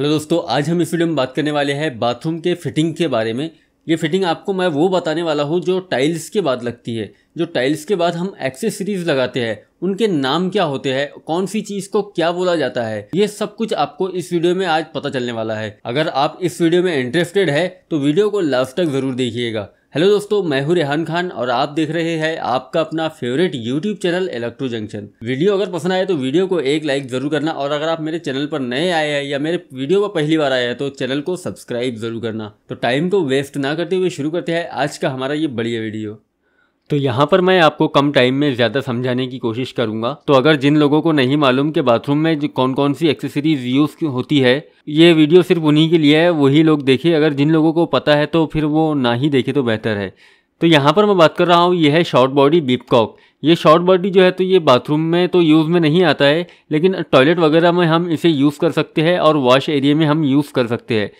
hello दोस्तों आज हम इस वीडियो में बात करने वाले हैं बाथरूम के फिटिंग के बारे में ये फिटिंग आपको मैं वो बताने वाला हूँ जो टाइल्स के बाद लगती है जो टाइल्स के बाद हम एक्सेसरीज लगाते हैं उनके नाम क्या होते हैं कौन सी चीज़ को क्या बोला जाता है ये सब कुछ आपको इस वीडियो में आज पता चलने वाला है अगर आप इस वीडियो में इंटरेस्टेड है तो वीडियो को लास्ट तक ज़रूर देखिएगा हेलो दोस्तों मैं हूं रेहान खान और आप देख रहे हैं आपका अपना favourite YouTube channel electro junction video अगर पसंद आए तो वीडियो को एक लाइक जरूर करना और अगर आप मेरे चैनल पर नए आए हैं या मेरे वीडियो पर पहली बार आए हैं तो चैनल को सब्सक्राइब जरूर करना तो टाइम को वेस्ट ना करते हुए शुरू करते हैं आज का हमारा ये बढ़िया वीडियो तो यहाँ पर मैं आपको कम टाइम में ज़्यादा समझाने की कोशिश करूँगा तो अगर जिन लोगों को नहीं मालूम कि बाथरूम में कौन कौन सी एक्सेसरीज यूज़ होती है ये वीडियो सिर्फ उन्हीं के लिए है वही लोग देखें अगर जिन लोगों को पता है तो फिर वो ना ही देखे तो बेहतर है तो यहाँ पर मैं बात कर रहा हूँ ये है शॉर्ट बॉडी बिपकॉक ये शॉर्ट बॉडी जो है तो ये बाथरूम में तो यूज़ में नहीं आता है लेकिन टॉयलेट वगैरह में हम इसे यूज़ कर सकते हैं और वॉश एरिया में हम यूज़ कर सकते हैं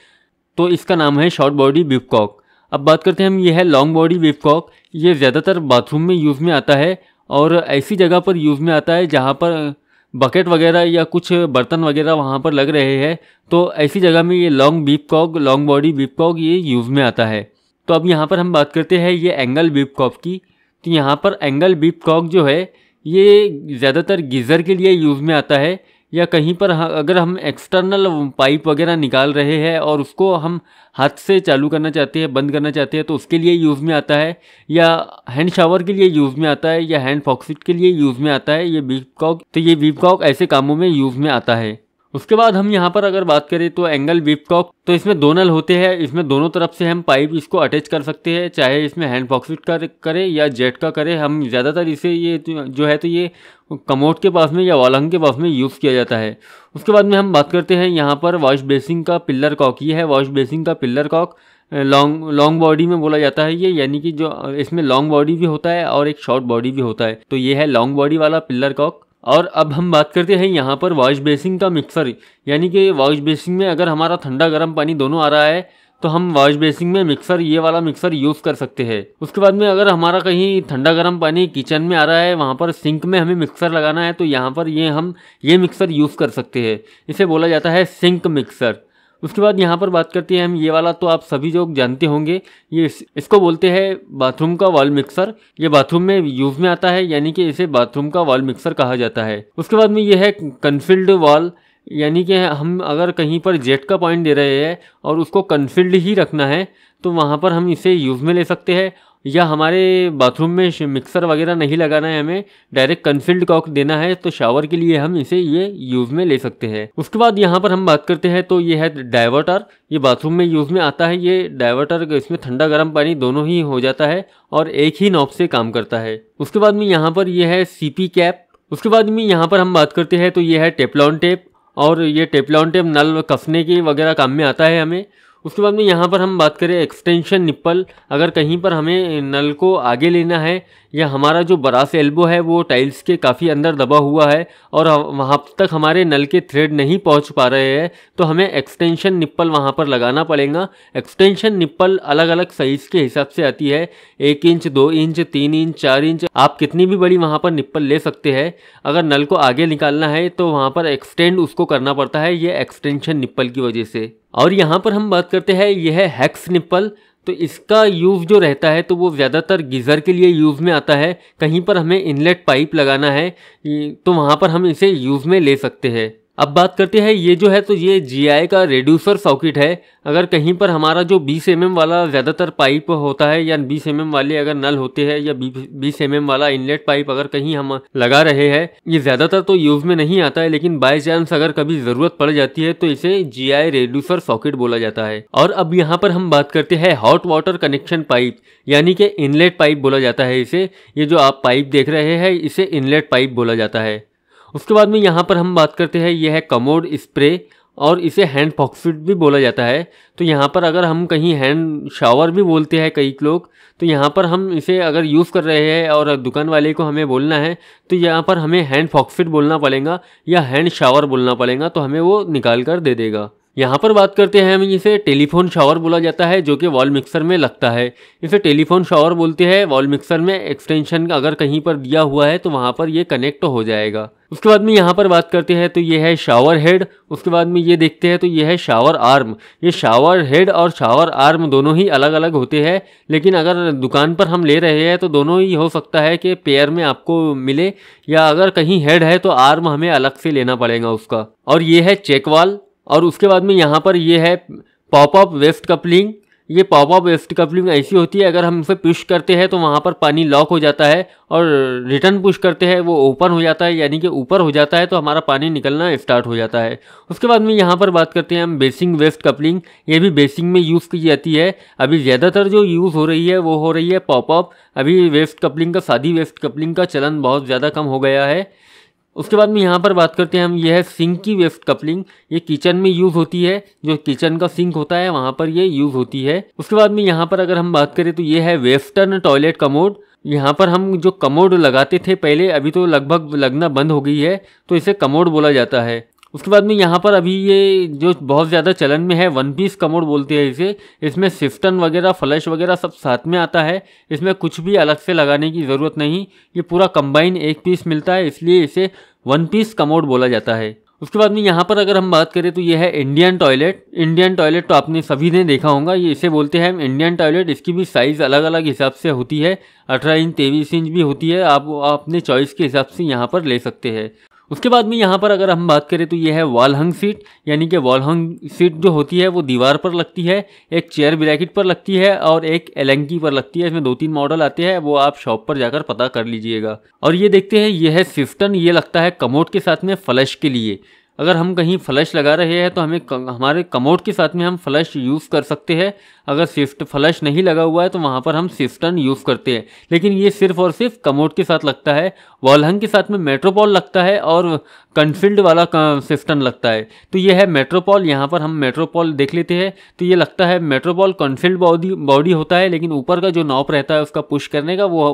तो इसका नाम है शॉर्ट बॉडी बिपकॉक अब बात करते हैं हम ये है लॉन्ग बॉडी वेवकॉक ये ज़्यादातर बाथरूम में यूज़ में आता है और ऐसी जगह पर यूज़ में आता है जहाँ पर बकेट वगैरह या कुछ बर्तन वगैरह वहाँ पर लग रहे हैं तो ऐसी जगह में ये long bib cock long body bib cock ये यूज़ में आता है तो अब यहाँ पर हम बात करते हैं ये एंगल बीप कॉक की तो यहाँ पर एंगल बीप कॉक जो है ये ज़्यादातर गीज़र के लिए यूज़ में आता है या कहीं पर अगर हम एक्सटर्नल पाइप वगैरह निकाल रहे हैं और उसको हम हाथ से चालू करना चाहते हैं बंद करना चाहते हैं तो उसके लिए यूज़ में आता है या हैंड शावर के लिए यूज़ में आता है या हैंड फॉक्सिट के लिए यूज़ में आता है ये वीपकॉक तो ये वीपकॉक ऐसे कामों में यूज़ में आता है उसके बाद हम यहाँ पर अगर बात करें तो एंगल वीपकॉक तो इसमें दो नल होते हैं इसमें दोनों तरफ से हम पाइप इसको अटैच कर सकते हैं चाहे इसमें हैंड पॉक्सिट का करें या जेट का करें हम ज़्यादातर इसे ये जो है तो ये कमोट के पास में या वालंग के पास में यूज़ किया जाता है उसके बाद में हम बात करते हैं यहाँ पर वॉश बेसिंग का पिल्लर कॉक ये है वॉश बेसिंग का pillar cock long long body में बोला जाता है ये यानी कि जो इसमें लॉन्ग बॉडी भी होता है और एक शॉर्ट बॉडी भी होता है तो ये है लॉन्ग बॉडी वाला पिल्लर कॉक और अब हम बात करते हैं यहाँ पर वॉश बेसिंग का मिक्सर यानी कि वॉश बेसिंग में अगर हमारा ठंडा गर्म पानी दोनों आ रहा है तो हम वॉश बेसिंग में मिक्सर ये वाला मिक्सर यूज़ कर सकते हैं उसके बाद में अगर हमारा कहीं ठंडा गर्म पानी किचन में आ रहा है वहाँ पर सिंक में हमें मिक्सर लगाना है तो यहाँ पर ये हम ये मिक्सर यूज़ कर सकते हैं इसे बोला जाता है सिंक मिक्सर उसके बाद यहाँ पर बात करते हैं हम ये वाला तो आप सभी लोग जानते होंगे ये इस, इसको बोलते हैं बाथरूम का वॉल मिक्सर ये बाथरूम में यूज में आता है यानी कि इसे बाथरूम का वॉल मिक्सर कहा जाता है उसके बाद में ये है कन्फिल्ड वॉल यानी कि हम अगर कहीं पर जेट का पॉइंट दे रहे हैं और उसको कन्फिल्ड ही रखना है तो वहाँ पर हम इसे यूज़ में ले सकते हैं या हमारे बाथरूम में मिक्सर वगैरह नहीं लगाना है हमें डायरेक्ट कनफील्ड कॉक देना है तो शावर के लिए हम इसे ये यूज़ में ले सकते हैं उसके बाद यहाँ पर हम बात करते हैं तो ये है डाइवर्टर ये बाथरूम में यूज़ में आता है ये डाइवर्टर इसमें ठंडा गर्म पानी दोनों ही हो जाता है और एक ही नॉब से काम करता है उसके बाद में यहाँ पर यह है सी कैप उसके बाद में यहाँ पर हम बात करते हैं तो ये है टेपलॉन टेप और ये टेपलॉन टेप नल कसने के वगैरह काम में आता है हमें उसके बाद में यहाँ पर हम बात करें एक्सटेंशन निप्पल अगर कहीं पर हमें नल को आगे लेना है या हमारा जो बरास एल्बो है वो टाइल्स के काफ़ी अंदर दबा हुआ है और वहाँ तक हमारे नल के थ्रेड नहीं पहुँच पा रहे हैं तो हमें एक्सटेंशन निप्पल वहाँ पर लगाना पड़ेगा एक्सटेंशन निप्पल अलग अलग साइज़ के हिसाब से आती है एक इंच दो इंच तीन इंच चार इंच आप कितनी भी बड़ी वहाँ पर निप्पल ले सकते हैं अगर नल को आगे निकालना है तो वहाँ पर एक्सटेंड उसको करना पड़ता है ये एक्सटेंशन निप्पल की वजह से और यहाँ पर हम बात करते हैं यह है हैक्स निप्पल तो इसका यूज़ जो रहता है तो वो ज़्यादातर गीज़र के लिए यूज़ में आता है कहीं पर हमें इनलेट पाइप लगाना है तो वहाँ पर हम इसे यूज़ में ले सकते हैं अब बात करते हैं ये जो है तो ये जी का रेड्यूसर सॉकेट है अगर कहीं पर हमारा जो बीस एम mm वाला ज़्यादातर पाइप होता है या बीस एम mm वाले अगर नल होते हैं या बीस एम mm वाला इनलेट पाइप अगर कहीं हम लगा रहे हैं ये ज़्यादातर तो यूज़ में नहीं आता है लेकिन बाई चांस अगर कभी ज़रूरत पड़ जाती है तो इसे जी आई रेड्यूसर सॉकेट बोला जाता है और अब यहाँ पर हम बात करते हैं हॉट वाटर कनेक्शन पाइप यानी कि इनलेट पाइप बोला जाता है इसे ये जो आप पाइप देख रहे हैं इसे इनलेट पाइप बोला जाता है उसके बाद में यहाँ पर हम बात करते हैं यह है कमोड स्प्रे और इसे हैंड पॉक्सिट भी बोला जाता है तो यहाँ पर अगर हम कहीं हैंड शावर भी बोलते हैं कई लोग तो यहाँ पर हम इसे अगर यूज़ कर रहे हैं और दुकान वाले को हमें बोलना है तो यहाँ पर हमें हैंड पॉक्सिट बोलना पड़ेगा या हैंड शावर बोलना पड़ेगा तो हमें वो निकाल कर दे देगा यहाँ पर बात करते हैं हम इसे टेलीफोन शावर बोला जाता है जो कि वॉल मिक्सर में लगता है इसे टेलीफोन शावर बोलते हैं वॉल मिक्सर में एक्सटेंशन अगर कहीं पर दिया हुआ है तो वहाँ पर ये कनेक्ट हो जाएगा उसके बाद में यहाँ पर बात करते हैं तो ये है शावर हेड उसके बाद में ये देखते हैं तो ये है शावर आर्म ये शावर हेड और शावर आर्म दोनों ही अलग अलग होते हैं लेकिन अगर दुकान पर हम ले रहे हैं तो दोनों ही हो सकता है कि पेयर में आपको मिले या अगर कहीं हेड है तो आर्म हमें अलग से लेना पड़ेगा उसका और ये है चेक वाल और उसके बाद में यहाँ पर ये है पॉप अप वेफ्ट कपलिंग ये पॉप अप वेफ्ट कपलिंग ऐसी होती है अगर हम उसे पुश करते हैं तो वहाँ पर पानी लॉक हो जाता है और रिटर्न पुश करते हैं वो ओपन हो जाता है यानी कि ऊपर हो जाता है तो हमारा पानी निकलना स्टार्ट हो जाता है उसके बाद में यहाँ पर बात करते हैं हम बेसिंग वेफ्ट कपलिंग ये भी बेसिंग में यूज़ की जाती है अभी ज़्यादातर जो यूज़ हो रही है वो हो रही है पॉप अप अभी वेफ्ट कपलिंग का सादी वेफ्ट कपलिंग का चलन बहुत ज़्यादा कम हो गया है उसके बाद में यहाँ पर बात करते हैं हम यह है सिंक की वेस्ट कपलिंग ये किचन में यूज़ होती है जो किचन का सिंक होता है वहाँ पर ये यूज़ होती है उसके बाद में यहाँ पर अगर हम बात करें तो ये है वेस्टर्न टॉयलेट कमोड यहाँ पर हम जो कमोड लगाते थे पहले अभी तो लगभग लगना बंद हो गई है तो इसे कमोड बोला जाता है उसके बाद में यहाँ पर अभी ये जो बहुत ज़्यादा चलन में है वन पीस कमोड बोलते हैं इसे इसमें सिफ्टन वगैरह फ्लश वगैरह सब साथ में आता है इसमें कुछ भी अलग से लगाने की ज़रूरत नहीं ये पूरा कंबाइन एक पीस मिलता है इसलिए इसे वन पीस कमोड बोला जाता है उसके बाद में यहाँ पर अगर हम बात करें तो ये है इंडियन टॉयलेट इंडियन टॉयलेट तो आपने सभी ने देखा होगा ये इसे बोलते हैं इंडियन टॉयलेट इसकी भी साइज़ अलग अलग हिसाब से होती है अठारह इंच तेईस इंच भी होती है आप अपने चॉइस के हिसाब से यहाँ पर ले सकते हैं उसके बाद में यहाँ पर अगर हम बात करें तो ये है वॉलहंग सीट यानी कि वॉलहंग सीट जो होती है वो दीवार पर लगती है एक चेयर ब्रैकेट पर लगती है और एक एलेंकी पर लगती है इसमें दो तीन मॉडल आते हैं वो आप शॉप पर जाकर पता कर लीजिएगा और ये देखते हैं ये है सिफ्टन ये लगता है कमोड के साथ में फ्लश के लिए अगर हम कहीं फ्लश लगा रहे हैं तो हमें हमारे कमोड के साथ में हम फ्लश यूज़ कर सकते हैं अगर सिफ्ट फ्लश नहीं लगा हुआ है तो वहाँ पर हम सिफ्टन यूज़ करते हैं लेकिन ये सिर्फ और सिर्फ कमोड के साथ लगता है वॉलहंग के साथ में मेट्रोपॉल लगता है और कनफील्ड वाला सिफ्टन लगता है तो ये है मेट्रोपॉल यहाँ पर हम मेट्रोपॉल देख लेते हैं तो ये लगता है मेट्रोपॉल कन्फिल्ड बॉडी बॉडी होता है लेकिन ऊपर का जो नॉप रहता है उसका पुश करने का वो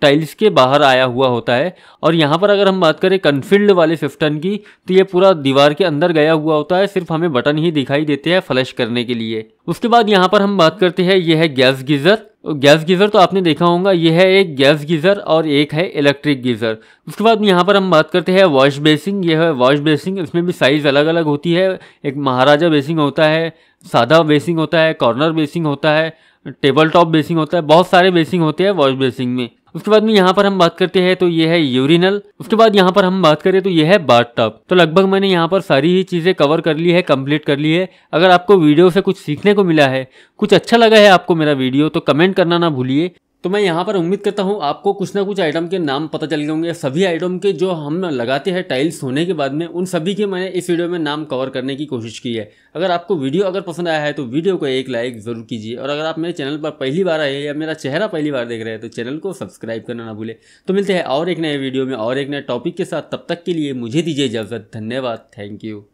टाइल्स के बाहर आया हुआ होता है और यहाँ पर अगर हम बात करें कनफील्ड वाले सिफ्टन की तो ये पूरा दीवार के अंदर गया हुआ होता है सिर्फ हमें बटन ही दिखाई देते हैं फ्लश करने के लिए उसके बाद यहाँ पर हम बात करते हैं यह है गैस गीज़र गैस गीज़र तो आपने देखा होगा यह है एक गैस गीज़र और एक है इलेक्ट्रिक गीज़र उसके बाद यहाँ पर हम बात करते हैं वॉश बेसिंग यह है वॉश बेसिंग इसमें भी साइज़ अलग अलग होती है एक महाराजा बेसिंग होता है सादा बेसिंग होता है कॉर्नर बेसिंग होता है टेबल टॉप बेसिंग होता है बहुत सारे बेसिंग होते हैं वॉश बेसिंग में उसके बाद में यहाँ पर हम बात करते हैं तो ये है यूरिनल उसके बाद यहाँ पर हम बात करें तो ये है बाट टॉप तो लगभग मैंने यहाँ पर सारी ही चीज़ें कवर कर ली है कंप्लीट कर ली है अगर आपको वीडियो से कुछ सीखने को मिला है कुछ अच्छा लगा है आपको मेरा वीडियो तो कमेंट करना ना भूलिए तो मैं यहाँ पर उम्मीद करता हूँ आपको कुछ ना कुछ आइटम के नाम पता चल गए होंगे सभी आइटम के जो हम लगाते हैं टाइल्स होने के बाद में उन सभी के मैंने इस वीडियो में नाम कवर करने की कोशिश की है अगर आपको वीडियो अगर पसंद आया है तो वीडियो को एक लाइक ज़रूर कीजिए और अगर आप मेरे चैनल पर पहली बार आए या मेरा चेहरा पहली बार देख रहे हैं तो चैनल को सब्सक्राइब करना ना भूलें तो मिलते हैं और एक नए वीडियो में और एक नए टॉपिक के साथ तब तक के लिए मुझे दीजिए इजाज़त धन्यवाद थैंक यू